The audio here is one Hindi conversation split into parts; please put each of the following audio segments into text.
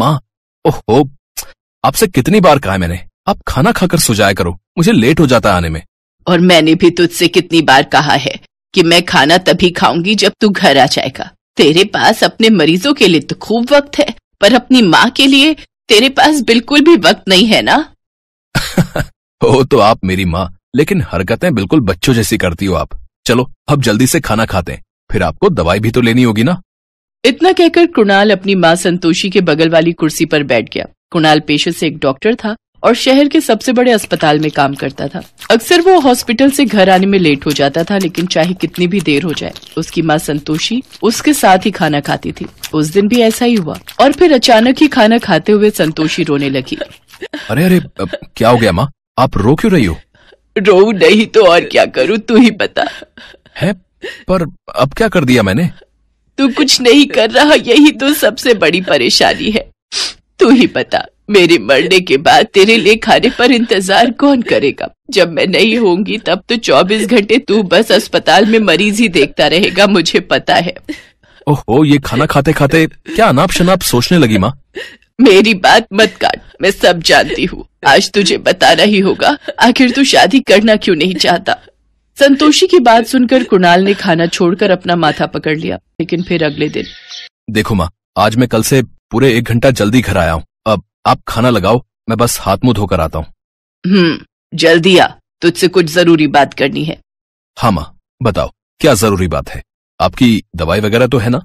माँ ओहो आपसे कितनी बार कहा मैंने आप खाना खाकर सो जाया करो मुझे लेट हो जाता आने में और मैंने भी तुझसे कितनी बार कहा है कि मैं खाना तभी खाऊंगी जब तू घर आ जाएगा तेरे पास अपने मरीजों के लिए तो खूब वक्त है पर अपनी माँ के लिए तेरे पास बिल्कुल भी वक्त नहीं है ना हो तो आप मेरी माँ लेकिन हरकतें बिल्कुल बच्चों जैसी करती हो आप चलो अब जल्दी से खाना खाते हैं फिर आपको दवाई भी तो लेनी होगी ना इतना कहकर कुणाल अपनी माँ संतोषी के बगल वाली कुर्सी पर बैठ गया कुणाल पेशे से एक डॉक्टर था और शहर के सबसे बड़े अस्पताल में काम करता था अक्सर वो हॉस्पिटल से घर आने में लेट हो जाता था लेकिन चाहे कितनी भी देर हो जाए उसकी माँ संतोषी उसके साथ ही खाना खाती थी उस दिन भी ऐसा ही हुआ और फिर अचानक ही खाना खाते हुए संतोषी रोने लगी अरे अरे क्या हो गया माँ आप रो क्यों रही हो रो नहीं तो और क्या करूँ तू ही पता है पर अब क्या कर दिया मैंने तू कुछ नहीं कर रहा यही तो सबसे बड़ी परेशानी है तू ही बता मेरे मरने के बाद तेरे लिए खाने पर इंतजार कौन करेगा जब मैं नहीं होंगी तब तो 24 घंटे तू बस अस्पताल में मरीज ही देखता रहेगा मुझे पता है ओहो ये खाना खाते खाते क्या अनाप शनाप सोचने लगी माँ मेरी बात मत काट मैं सब जानती हूँ आज तुझे बता रही होगा आखिर तू शादी करना क्यों नहीं चाहता संतोषी की बात सुनकर कुणाल ने खाना छोड़कर अपना माथा पकड़ लिया लेकिन फिर अगले दिन देखो माँ आज मैं कल से पूरे एक घंटा जल्दी घर आया हूँ अब आप खाना लगाओ मैं बस हाथ मुंह धोकर आता हूँ हम्म, जल्दी आ तुझसे कुछ जरूरी बात करनी है हाँ माँ बताओ क्या जरूरी बात है आपकी दवाई वगैरह तो है ना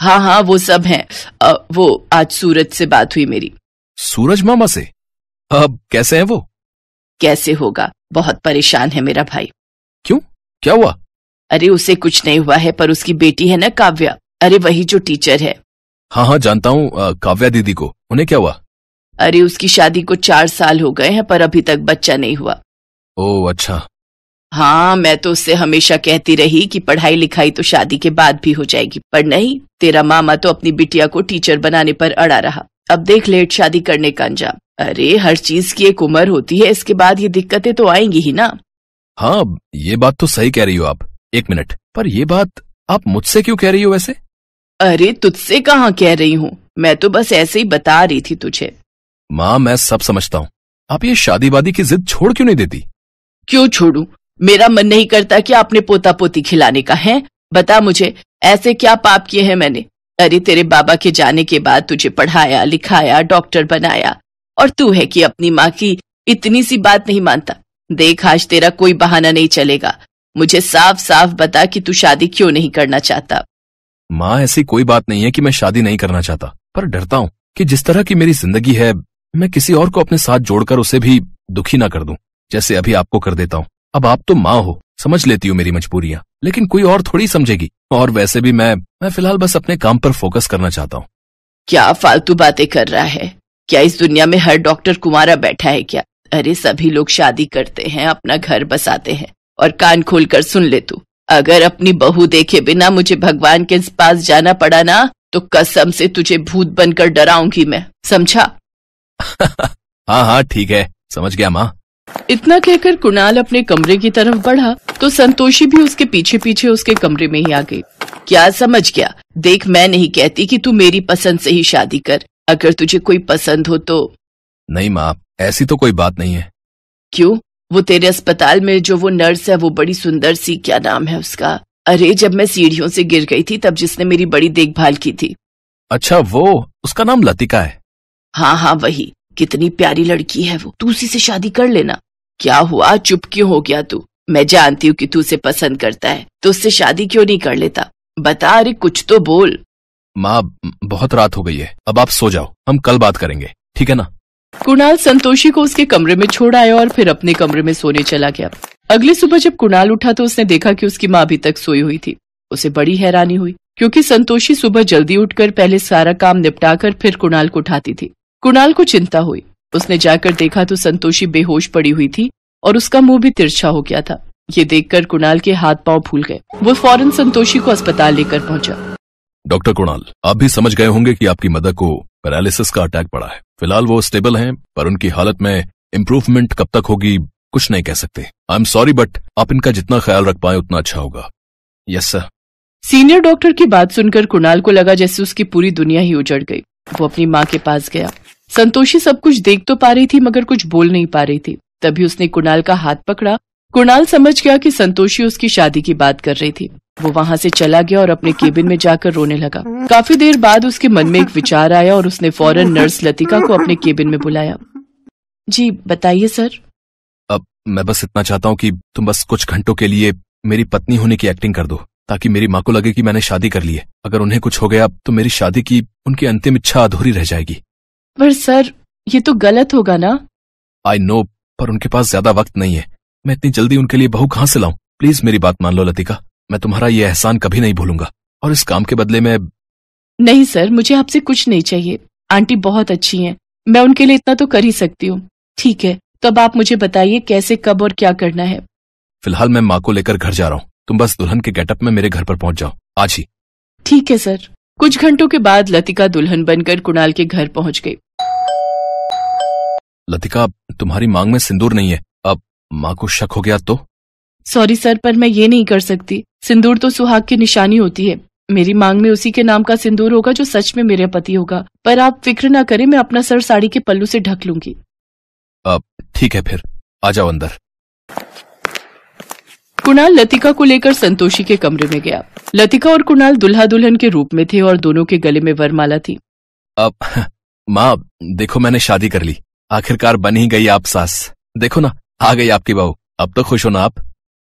हाँ हाँ वो सब है आ, वो आज सूरज से बात हुई मेरी सूरज मामा से अब कैसे है वो कैसे होगा बहुत परेशान है मेरा भाई क्यों क्या हुआ अरे उसे कुछ नहीं हुआ है पर उसकी बेटी है ना काव्या अरे वही जो टीचर है हाँ हाँ जानता हूँ काव्या दीदी को उन्हें क्या हुआ अरे उसकी शादी को चार साल हो गए हैं पर अभी तक बच्चा नहीं हुआ ओ अच्छा हाँ मैं तो उससे हमेशा कहती रही कि पढ़ाई लिखाई तो शादी के बाद भी हो जाएगी पर नहीं तेरा मामा तो अपनी बिटिया को टीचर बनाने पर अड़ा रहा अब देख लेट शादी करने का अंजाम अरे हर चीज की एक उम्र होती है इसके बाद ये दिक्कतें तो आएंगी ही ना हाँ ये बात तो सही कह रही हो आप एक मिनट पर ये बात आप मुझसे क्यों कह रही हो वैसे अरे तुझसे कहाँ कह रही हूँ मैं तो बस ऐसे ही बता रही थी तुझे माँ मैं सब समझता हूँ आप ये शादी वादी की जिद छोड़ क्यों नहीं देती क्यों छोड़ू मेरा मन नहीं करता कि आपने पोता पोती खिलाने का है बता मुझे ऐसे क्या पाप किए हैं मैंने अरे तेरे बाबा के जाने के बाद तुझे पढ़ाया लिखाया डॉक्टर बनाया और तू है कि अपनी माँ की इतनी सी बात नहीं मानता देख आज तेरा कोई बहाना नहीं चलेगा मुझे साफ साफ बता कि तू शादी क्यों नहीं करना चाहता माँ ऐसी कोई बात नहीं है कि मैं शादी नहीं करना चाहता पर डरता हूँ कि जिस तरह की मेरी जिंदगी है मैं किसी और को अपने साथ जोड़कर उसे भी दुखी ना कर दूं जैसे अभी आपको कर देता हूँ अब आप तो माँ हो समझ लेती हो मेरी मजबूरियाँ लेकिन कोई और थोड़ी समझेगी और वैसे भी मैं मैं फिलहाल बस अपने काम पर फोकस करना चाहता हूँ क्या फालतू बातें कर रहा है क्या इस दुनिया में हर डॉक्टर कुमारा बैठा है क्या अरे सभी लोग शादी करते हैं अपना घर बसाते हैं और कान खोलकर सुन ले तू अगर अपनी बहू देखे बिना मुझे भगवान के पास जाना पड़ा ना तो कसम से तुझे भूत बनकर डराऊंगी मैं समझा हाँ हाँ ठीक है समझ गया माँ इतना कहकर कुणाल अपने कमरे की तरफ बढ़ा तो संतोषी भी उसके पीछे पीछे उसके कमरे में ही आ गई क्या समझ गया देख मैं नहीं कहती कि तू मेरी पसंद से ही शादी कर अगर तुझे कोई पसंद हो तो नहीं माँ ऐसी तो कोई बात नहीं है क्यों वो तेरे अस्पताल में जो वो नर्स है वो बड़ी सुंदर सी क्या नाम है उसका अरे जब मैं सीढ़ियों से गिर गई थी तब जिसने मेरी बड़ी देखभाल की थी अच्छा वो उसका नाम लतिका है हाँ हाँ वही कितनी प्यारी लड़की है वो तू उसी से शादी कर लेना क्या हुआ चुप क्यों हो गया तू मैं जानती हूँ कि तू उसे पसंद करता है तो उससे शादी क्यों नहीं कर लेता बता अरे कुछ तो बोल माँ बहुत रात हो गई है अब आप सो जाओ हम कल बात करेंगे ठीक है ना कुणाल संतोषी को उसके कमरे में छोड़ आया और फिर अपने कमरे में सोने चला गया अगली सुबह जब कुणाल उठा तो उसने देखा कि उसकी माँ अभी तक सोई हुई थी उसे बड़ी हैरानी हुई क्योंकि संतोषी सुबह जल्दी उठकर पहले सारा काम निपटाकर फिर कुणाल को उठाती थी कुणाल को चिंता हुई उसने जाकर देखा तो संतोषी बेहोश पड़ी हुई थी और उसका मुंह भी तिरछा हो गया था ये देखकर कुणाल के हाथ पांव फूल गए वो फौरन संतोषी को अस्पताल लेकर पहुंचा डॉक्टर कुणाल आप भी समझ गए होंगे कि आपकी मदर को पैरालिसिस का अटैक पड़ा है फिलहाल वो स्टेबल हैं पर उनकी हालत में इम्प्रूवमेंट कब तक होगी कुछ नहीं कह सकते आई एम सॉरी बट आप इनका जितना ख्याल रख पाए उतना अच्छा होगा यस सर सीनियर डॉक्टर की बात सुनकर कुणाल को लगा जैसे उसकी पूरी दुनिया ही उजड़ गई वो अपनी माँ के पास गया संतोषी सब कुछ देख तो पा रही थी मगर कुछ बोल नहीं पा रही थी तभी उसने कुणाल का हाथ पकड़ा कुणाल समझ गया कि संतोषी उसकी शादी की बात कर रही थी वो वहाँ से चला गया और अपने केबिन में जाकर रोने लगा काफी देर बाद उसके मन में एक विचार आया और उसने फौरन नर्स लतिका को अपने केबिन में बुलाया जी बताइए सर अब मैं बस इतना चाहता हूँ कि तुम बस कुछ घंटों के लिए मेरी पत्नी होने की एक्टिंग कर दो ताकि मेरी माँ को लगे कि मैंने शादी कर ली है अगर उन्हें कुछ हो गया तो मेरी शादी की उनकी अंतिम इच्छा अधूरी रह जाएगी पर सर ये तो गलत होगा ना आई नो पर उनके पास ज्यादा वक्त नहीं है मैं इतनी जल्दी उनके लिए बहू कहाँ से लाऊं प्लीज मेरी बात मान लो लतिका मैं तुम्हारा ये एहसान कभी नहीं भूलूंगा और इस काम के बदले में नहीं सर मुझे आपसे कुछ नहीं चाहिए आंटी बहुत अच्छी हैं मैं उनके लिए इतना तो कर ही सकती हूँ ठीक है तो अब आप मुझे बताइए कैसे कब और क्या करना है फिलहाल मैं माँ को लेकर घर जा रहा हूँ तुम बस दुल्हन के गेटअप में मेरे घर पर पहुँच जाओ आज ही ठीक है सर कुछ घंटों के बाद लतिका दुल्हन बनकर कुणाल के घर पहुँच गयी लतिका तुम्हारी मांग में सिंदूर नहीं है अब माँ को शक हो गया तो सॉरी सर पर मैं ये नहीं कर सकती सिंदूर तो सुहाग की निशानी होती है मेरी मांग में उसी के नाम का सिंदूर होगा जो सच में मेरे पति होगा पर आप फिक्र ना करें मैं अपना सर साड़ी के पल्लू से ढक लूंगी अब ठीक है फिर आ जाओ अंदर कुणाल लतिका को लेकर संतोषी के कमरे में गया लतिका और कुणाल दुल्हा दुल्हन के रूप में थे और दोनों के गले में वरमाला थी अब माँ देखो मैंने शादी कर ली आखिरकार बन ही गई आप सास देखो ना आ गई आपकी बहू अब तो खुश हो ना आप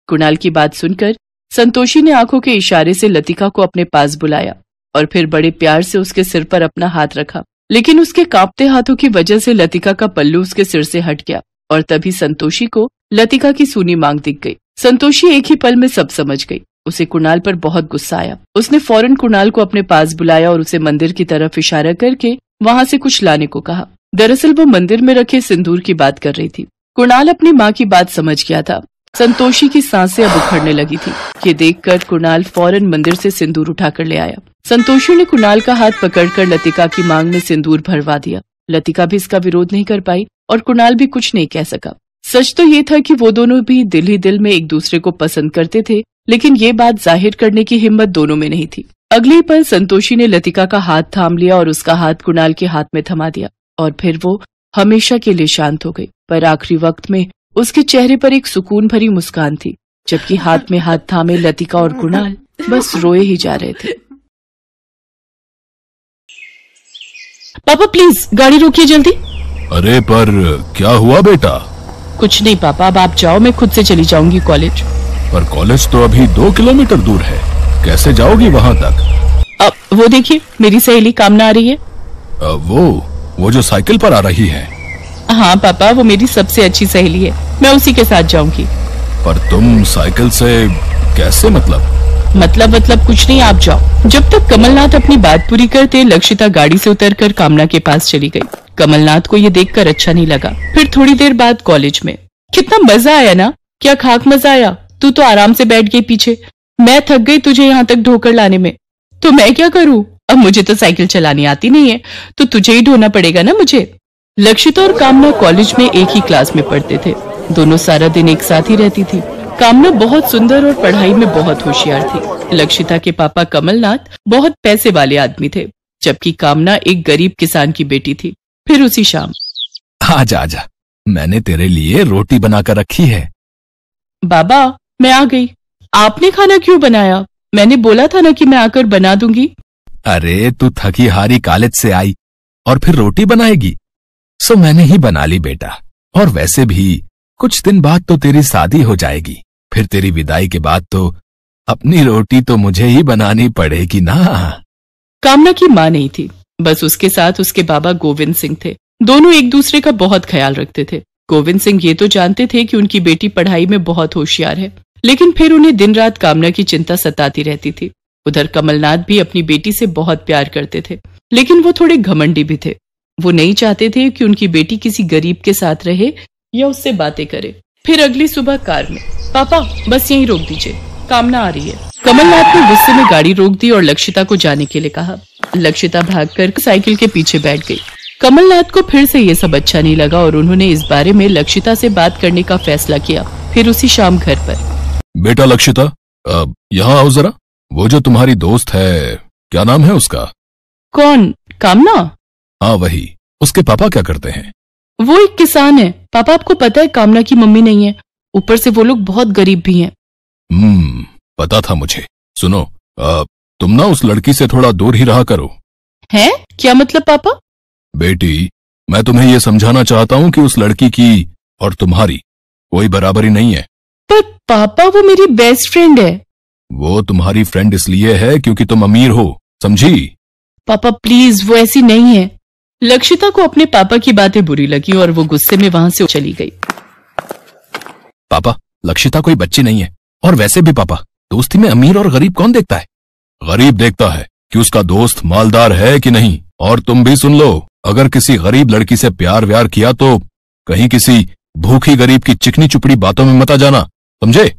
कुणाल की बात सुनकर संतोषी ने आंखों के इशारे से लतिका को अपने पास बुलाया और फिर बड़े प्यार से उसके सिर पर अपना हाथ रखा लेकिन उसके कांपते हाथों की वजह से लतिका का पल्लू उसके सिर से हट गया और तभी संतोषी को लतिका की सुनी मांग दिख गई संतोषी एक ही पल में सब समझ गई उसे कुणाल पर बहुत गुस्सा आया उसने फौरन कुणाल को अपने पास बुलाया और उसे मंदिर की तरफ इशारा करके वहाँ से कुछ लाने को कहा दरअसल वो मंदिर में रखे सिंदूर की बात कर रही थी कुणाल अपनी माँ की बात समझ गया था संतोषी की सांसें अब उखड़ने लगी थी ये देखकर कुणाल फौरन मंदिर से सिंदूर उठाकर ले आया संतोषी ने कुणाल का हाथ पकड़कर लतिका की मांग में सिंदूर भरवा दिया लतिका भी इसका विरोध नहीं कर पाई और कुणाल भी कुछ नहीं कह सका सच तो ये था कि वो दोनों भी दिल ही दिल में एक दूसरे को पसंद करते थे लेकिन ये बात जाहिर करने की हिम्मत दोनों में नहीं थी अगले पल संतोषी ने लतिका का हाथ थाम लिया और उसका हाथ कुणाल के हाथ में थमा दिया और फिर वो हमेशा के लिए शांत हो गई पर आखिरी वक्त में उसके चेहरे पर एक सुकून भरी मुस्कान थी जबकि हाथ में हाथ थामे लतिका और कुणाल बस रोए ही जा रहे थे पापा प्लीज गाड़ी रोकिए जल्दी अरे पर क्या हुआ बेटा कुछ नहीं पापा अब आप जाओ मैं खुद से चली जाऊंगी कॉलेज पर कॉलेज तो अभी दो किलोमीटर दूर है कैसे जाओगी वहाँ तक अब वो देखिए मेरी सहेली कामना आ रही है अब वो वो जो साइकिल पर आ रही है हाँ पापा वो मेरी सबसे अच्छी सहेली है मैं उसी के साथ जाऊंगी पर तुम साइकिल से कैसे मतलब मतलब मतलब कुछ नहीं आप जाओ जब तक कमलनाथ अपनी बात पूरी करते लक्षिता गाड़ी से उतरकर कामना के पास चली गई कमलनाथ को ये देखकर अच्छा नहीं लगा फिर थोड़ी देर बाद कॉलेज में कितना मजा आया ना क्या खाक मजा आया तू तो आराम से बैठ गई पीछे मैं थक गई तुझे यहाँ तक ढोकर लाने में तो मैं क्या करूँ अब मुझे तो साइकिल चलानी आती नहीं है तो तुझे ही ढोना पड़ेगा ना मुझे लक्षिता और कामना कॉलेज में एक ही क्लास में पढ़ते थे दोनों सारा दिन एक साथ ही रहती थी कामना बहुत सुंदर और पढ़ाई में बहुत होशियार थी लक्षिता के पापा कमलनाथ बहुत पैसे वाले आदमी थे जबकि कामना एक गरीब किसान की बेटी थी फिर उसी शाम आज आजा मैंने तेरे लिए रोटी बनाकर रखी है बाबा मैं आ गई आपने खाना क्यों बनाया मैंने बोला था ना कि मैं आकर बना दूंगी अरे तू थकी हारी कॉलेज से आई और फिर रोटी बनाएगी सो मैंने ही बना ली बेटा और वैसे भी कुछ दिन बाद तो तेरी शादी हो जाएगी फिर तेरी विदाई के बाद तो अपनी रोटी तो मुझे ही बनानी पड़ेगी ना कामना की माँ नहीं थी बस उसके साथ उसके बाबा गोविंद सिंह थे दोनों एक दूसरे का बहुत ख्याल रखते थे गोविंद सिंह ये तो जानते थे कि उनकी बेटी पढ़ाई में बहुत होशियार है लेकिन फिर उन्हें दिन रात कामना की चिंता सताती रहती थी उधर कमलनाथ भी अपनी बेटी से बहुत प्यार करते थे लेकिन वो थोड़े घमंडी भी थे वो नहीं चाहते थे कि उनकी बेटी किसी गरीब के साथ रहे या उससे बातें करे फिर अगली सुबह कार में पापा बस यही रोक दीजिए कामना आ रही है कमलनाथ ने गुस्से में गाड़ी रोक दी और लक्षिता को जाने के लिए कहा लक्षिता भाग कर साइकिल के पीछे बैठ गई कमलनाथ को फिर से ये सब अच्छा नहीं लगा और उन्होंने इस बारे में लक्षिता से बात करने का फैसला किया फिर उसी शाम घर पर बेटा लक्षिता यहाँ आओ जरा वो जो तुम्हारी दोस्त है क्या नाम है उसका कौन कामना हाँ वही उसके पापा क्या करते हैं वो एक किसान है पापा आपको पता है कामना की मम्मी नहीं है ऊपर से वो लोग बहुत गरीब भी हैं हम्म पता था मुझे सुनो आ, तुम ना उस लड़की से थोड़ा दूर ही रहा करो है क्या मतलब पापा बेटी मैं तुम्हें ये समझाना चाहता हूँ कि उस लड़की की और तुम्हारी कोई बराबरी नहीं है पर पापा वो मेरी बेस्ट फ्रेंड है वो तुम्हारी फ्रेंड इसलिए है क्योंकि तुम अमीर हो समझी पापा प्लीज वो ऐसी नहीं है लक्षिता को अपने पापा की बातें बुरी लगी और वो गुस्से में वहां से चली गई पापा लक्षिता कोई बच्ची नहीं है और वैसे भी पापा दोस्ती में अमीर और गरीब कौन देखता है गरीब देखता है कि उसका दोस्त मालदार है कि नहीं और तुम भी सुन लो अगर किसी गरीब लड़की से प्यार व्यार किया तो कहीं किसी भूखी गरीब की चिकनी चुपड़ी बातों में मत आ जाना समझे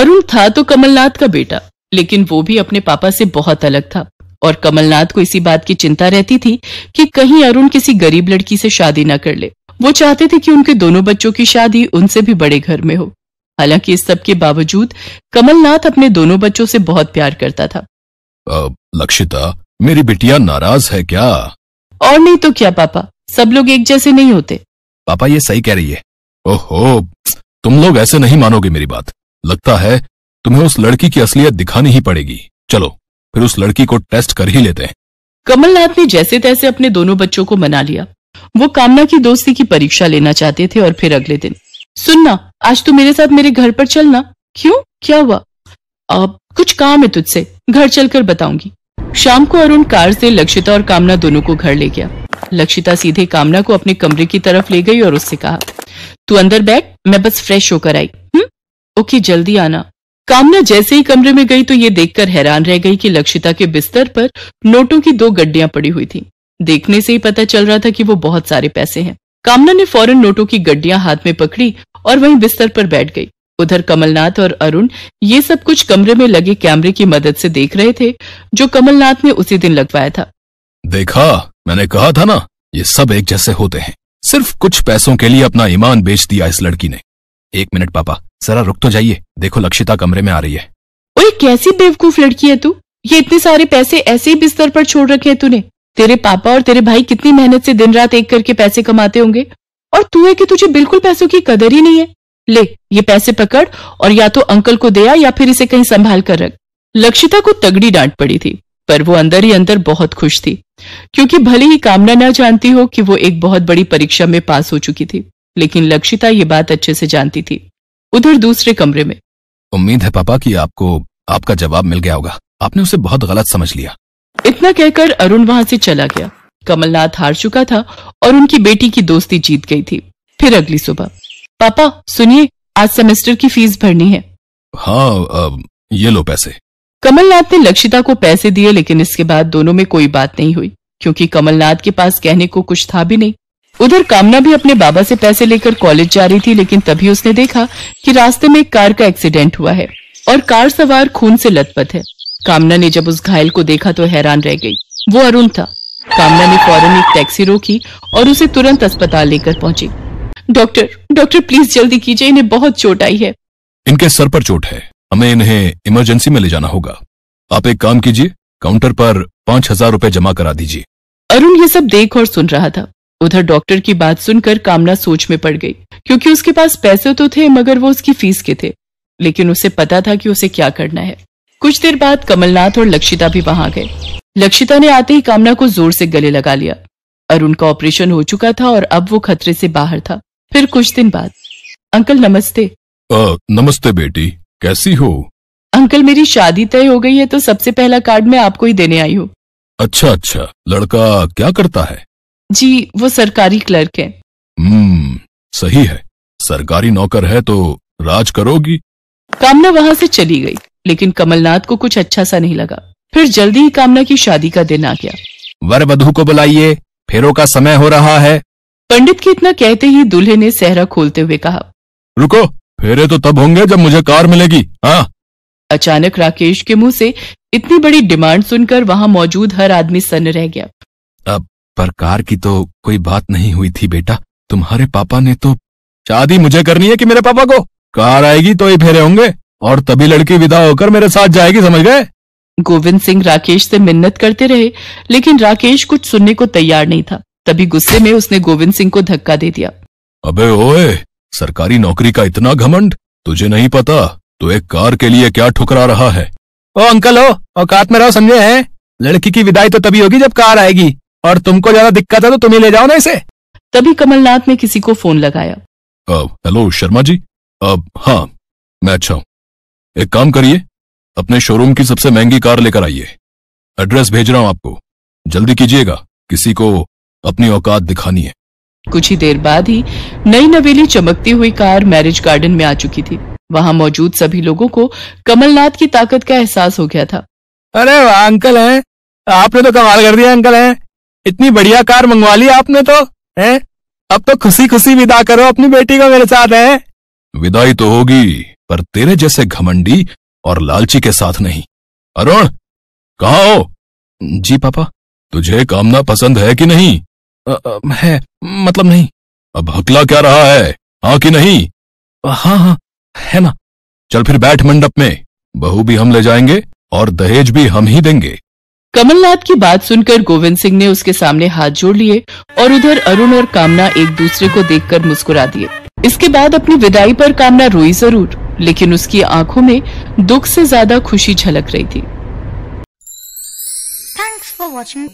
अरुण था तो कमलनाथ का बेटा लेकिन वो भी अपने पापा से बहुत अलग था और कमलनाथ को इसी बात की चिंता रहती थी कि कहीं अरुण किसी गरीब लड़की से शादी न कर ले वो चाहते थे कि उनके दोनों बच्चों की शादी उनसे भी बड़े घर में हो हालांकि इस सब के बावजूद कमलनाथ अपने दोनों बच्चों से बहुत प्यार करता था लक्षिता मेरी बिटिया नाराज है क्या और नहीं तो क्या पापा सब लोग एक जैसे नहीं होते पापा ये सही कह रही है ओहो तुम लोग ऐसे नहीं मानोगे मेरी बात लगता है तुम्हें उस लड़की की असलियत दिखानी ही पड़ेगी चलो फिर उस लड़की को टेस्ट कर ही लेते हैं कमलनाथ ने जैसे तैसे अपने दोनों बच्चों को मना लिया वो कामना की दोस्ती की परीक्षा लेना चाहते थे और फिर अगले दिन सुनना आज तू मेरे साथ मेरे घर पर चलना क्यों क्या हुआ अब कुछ काम है तुझसे घर चलकर बताऊंगी शाम को अरुण कार से लक्षिता और कामना दोनों को घर ले गया लक्षिता सीधे कामना को अपने कमरे की तरफ ले गई और उससे कहा तू अंदर बैठ मैं बस फ्रेश होकर आई हम्म? ओके जल्दी आना कामना जैसे ही कमरे में गई तो ये देखकर हैरान रह गई कि लक्षिता के बिस्तर पर नोटों की दो गड्डियां पड़ी हुई थी देखने से ही पता चल रहा था कि वो बहुत सारे पैसे हैं कामना ने फौरन नोटों की गड्डियां हाथ में पकड़ी और वहीं बिस्तर पर बैठ गई उधर कमलनाथ और अरुण ये सब कुछ कमरे में लगे कैमरे की मदद से देख रहे थे जो कमलनाथ ने उसी दिन लगवाया था देखा मैंने कहा था ना ये सब एक जैसे होते हैं सिर्फ कुछ पैसों के लिए अपना ईमान बेच दिया इस लड़की ने एक मिनट पापा जरा रुक तो जाइए देखो लक्षिता कमरे में आ रही है ओए कैसी बेवकूफ लड़की है तू ये इतने सारे पैसे ऐसे ही बिस्तर पर छोड़ रखे हैं तूने तेरे पापा और तेरे भाई कितनी मेहनत से दिन रात एक करके पैसे कमाते होंगे और तू है कि तुझे बिल्कुल पैसों की कदर ही नहीं है ले ये पैसे पकड़ और या तो अंकल को दिया या फिर इसे कहीं संभाल कर रख लक्षिता को तगड़ी डांट पड़ी थी पर वो अंदर ही अंदर बहुत खुश थी क्योंकि भले ही कामना ना जानती हो कि वो एक बहुत बड़ी परीक्षा में पास हो चुकी थी लेकिन लक्षिता ये बात अच्छे से जानती थी उधर दूसरे कमरे में उम्मीद है पापा कि आपको आपका जवाब मिल गया होगा आपने उसे बहुत गलत समझ लिया इतना कहकर अरुण वहाँ से चला गया कमलनाथ हार चुका था और उनकी बेटी की दोस्ती जीत गई थी फिर अगली सुबह पापा सुनिए आज सेमेस्टर की फीस भरनी है हाँ आ, ये लो पैसे कमलनाथ ने लक्षिता को पैसे दिए लेकिन इसके बाद दोनों में कोई बात नहीं हुई क्योंकि कमलनाथ के पास कहने को कुछ था भी नहीं उधर कामना भी अपने बाबा से पैसे लेकर कॉलेज जा रही थी लेकिन तभी उसने देखा कि रास्ते में एक कार का एक्सीडेंट हुआ है और कार सवार खून से लथपथ है कामना ने जब उस घायल को देखा तो हैरान रह गई वो अरुण था कामना ने फौरन एक टैक्सी रोकी और उसे तुरंत अस्पताल लेकर पहुंची डॉक्टर डॉक्टर प्लीज जल्दी कीजिए इन्हें बहुत चोट आई है इनके सर पर चोट है हमें इन्हें इमरजेंसी में ले जाना होगा आप एक काम कीजिए काउंटर पर पाँच हजार रूपए जमा करा दीजिए अरुण ये सब देख और सुन रहा था उधर डॉक्टर की बात सुनकर कामना सोच में पड़ गई क्योंकि उसके पास पैसे तो थे मगर वो उसकी फीस के थे लेकिन उसे पता था कि उसे क्या करना है कुछ देर बाद कमलनाथ और लक्षिता भी वहां गए लक्षिता ने आते ही कामना को जोर से गले लगा लिया अरुण का ऑपरेशन हो चुका था और अब वो खतरे से बाहर था फिर कुछ दिन बाद अंकल नमस्ते आ, नमस्ते बेटी कैसी हो अंकल मेरी शादी तय हो गई है तो सबसे पहला कार्ड मैं आपको ही देने आई हूँ अच्छा अच्छा लड़का क्या करता है जी वो सरकारी क्लर्क है हम्म सही है सरकारी नौकर है तो राज करोगी कामना वहाँ से चली गई लेकिन कमलनाथ को कुछ अच्छा सा नहीं लगा फिर जल्दी ही कामना की शादी का दिन आ गया वर वधु को बुलाइए फेरों का समय हो रहा है पंडित के इतना कहते ही दूल्हे ने सहरा खोलते हुए कहा रुको फेरे तो तब होंगे जब मुझे कार मिलेगी हाँ अचानक राकेश के मुंह से इतनी बड़ी डिमांड सुनकर वहाँ मौजूद हर आदमी सन्न रह गया अब पर कार की तो कोई बात नहीं हुई थी बेटा तुम्हारे पापा ने तो शादी मुझे करनी है कि मेरे पापा को कार आएगी तो ही फेरे होंगे और तभी लड़की विदा होकर मेरे साथ जाएगी समझ गए गोविंद सिंह राकेश से मिन्नत करते रहे लेकिन राकेश कुछ सुनने को तैयार नहीं था तभी गुस्से में उसने गोविंद सिंह को धक्का दे दिया अबे ओए सरकारी नौकरी का इतना घमंड तुझे नहीं पता तो एक कार के लिए क्या ठुकरा रहा है ओ अंकल हो औकात में रहो समझे हैं लड़की की विदाई तो तभी होगी जब कार आएगी और तुमको ज्यादा दिक्कत है तो तुम ही ले जाओ ना इसे तभी कमलनाथ ने किसी को फोन लगाया हेलो शर्मा जी अब हाँ मैं अच्छा हूँ एक काम करिए अपने शोरूम की सबसे महंगी कार लेकर आइए एड्रेस भेज रहा हूँ आपको जल्दी कीजिएगा किसी को अपनी औकात दिखानी है कुछ ही देर बाद ही नई नवेली चमकती हुई कार मैरिज गार्डन में आ चुकी थी वहाँ मौजूद सभी लोगों को कमलनाथ की ताकत का एहसास हो गया था अरे अंकल हैं आपने तो कमाल कर दिया अंकल हैं इतनी बढ़िया कार मंगवा ली आपने तो है अब तो खुशी खुशी विदा करो अपनी बेटी को मेरे साथ है विदाई तो होगी पर तेरे जैसे घमंडी और लालची के साथ नहीं अरुण कहा हो जी पापा तुझे कामना पसंद है कि नहीं आ, आ, है मतलब नहीं अब हकला क्या रहा है हाँ कि नहीं हाँ हाँ है ना चल फिर बैठ मंडप में बहू भी हम ले जाएंगे और दहेज भी हम ही देंगे कमलनाथ की बात सुनकर गोविंद सिंह ने उसके सामने हाथ जोड़ लिए और उधर अरुण और कामना एक दूसरे को देखकर मुस्कुरा दिए इसके बाद अपनी विदाई पर कामना रोई जरूर लेकिन उसकी आंखों में दुख से ज्यादा खुशी झलक रही थी थैंक्स फॉर वॉचिंग